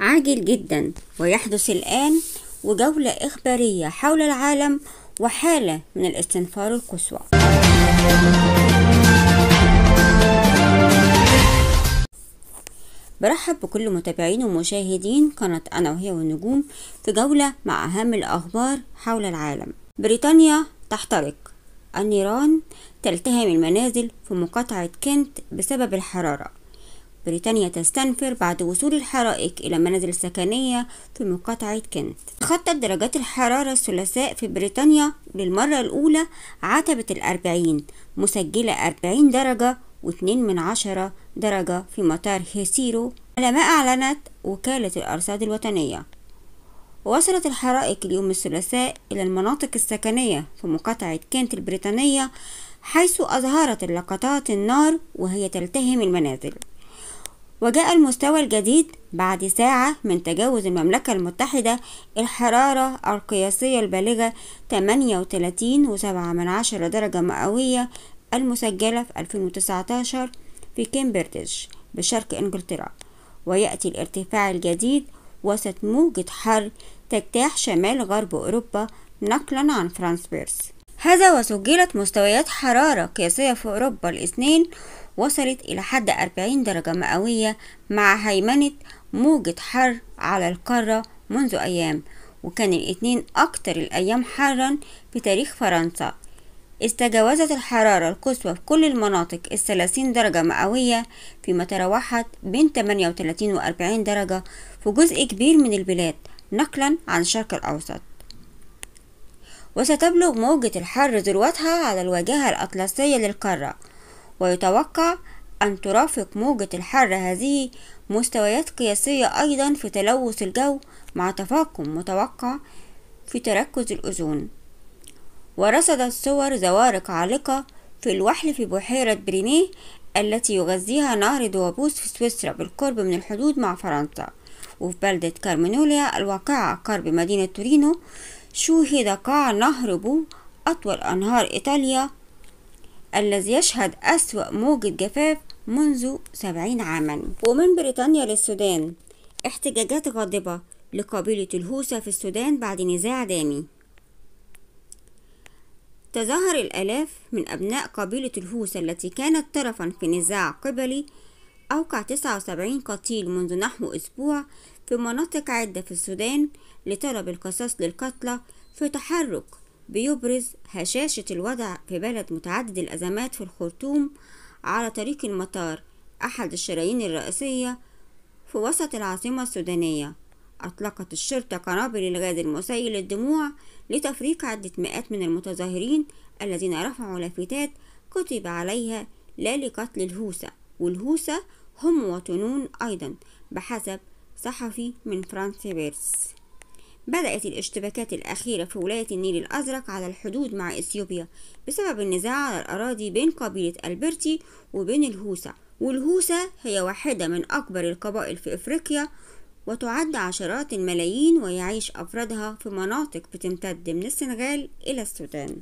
عاجل جدا ويحدث الآن وجولة إخبارية حول العالم وحالة من الاستنفار القصوى برحب بكل متابعين ومشاهدين قناة أنا وهي والنجوم في جولة مع أهم الأخبار حول العالم بريطانيا تحترق النيران تلتهم المنازل في مقاطعة كنت بسبب الحرارة بريطانيا تستنفر بعد وصول الحرائق إلى المنازل السكنية في مقاطعة كنت تخطت درجات الحرارة الثلاثاء في بريطانيا للمرة الأولى عتبة الأربعين مسجلة أربعين درجة واتنين من عشرة درجة في مطار هيسيرو على ما أعلنت وكالة الأرصاد الوطنية وصلت الحرائق اليوم الثلاثاء إلى المناطق السكنية في مقاطعة كنت البريطانية حيث أظهرت اللقطات النار وهي تلتهم المنازل وجاء المستوى الجديد بعد ساعة من تجاوز المملكة المتحدة الحرارة القياسية البالغة 38.7 درجة مئوية المسجلة في 2019 في كيمبردج بشرق إنجلترا ويأتي الارتفاع الجديد وسط موجة حر تجتاح شمال غرب أوروبا نقلا عن فرانس بيرس هذا وسجلت مستويات حرارة قياسية في أوروبا الاثنين وصلت إلى حد 40 درجة مئوية مع هيمنة موجة حر على القارة منذ أيام وكان الاثنين أكتر الأيام حرا في تاريخ فرنسا استجاوزت الحرارة القصوى في كل المناطق الثلاثين درجة مئوية فيما تراوحت بين 38 و 40 درجة في جزء كبير من البلاد نقلا عن الشرق الأوسط وستبلغ موجة الحر ذروتها على الواجهة الأطلسية للقارة ويتوقع أن ترافق موجة الحر هذه مستويات قياسية أيضا في تلوث الجو مع تفاقم متوقع في تركز الأوزون ورصدت صور زوارق عالقة في الوحل في بحيرة برينيه التي يغذيها نهر دوابوس في سويسرا بالقرب من الحدود مع فرنسا وفي بلدة كارمينوليا الواقعة قرب مدينة تورينو شوهد قاع نهر بو أطول أنهار إيطاليا الذي يشهد أسوأ موجة جفاف منذ سبعين عاما ومن بريطانيا للسودان احتجاجات غاضبة لقبيلة الهوسة في السودان بعد نزاع دامي تظاهر الآلاف من أبناء قبيلة الهوسة التي كانت طرفا في نزاع قبلي أوقع 79 قتيل منذ نحو أسبوع في مناطق عدة في السودان لطلب القصاص للقتلى في تحرك بيبرز هشاشة الوضع في بلد متعدد الأزمات في الخرطوم على طريق المطار أحد الشرايين الرئيسية في وسط العاصمة السودانية أطلقت الشرطة قنابل الغاز المسيل للدموع لتفريق عدة مئات من المتظاهرين الذين رفعوا لافتات كتب عليها لا لقتل الهوسة والهوسة هم مواطنون أيضا بحسب صحفي من فرانس بيرس بدأت الاشتباكات الأخيرة في ولاية النيل الأزرق على الحدود مع إثيوبيا بسبب النزاع على الأراضي بين قبيلة ألبرتي وبين الهوسة والهوسة هي واحدة من أكبر القبائل في إفريقيا وتعد عشرات الملايين ويعيش أفرادها في مناطق بتمتد من السنغال إلى السودان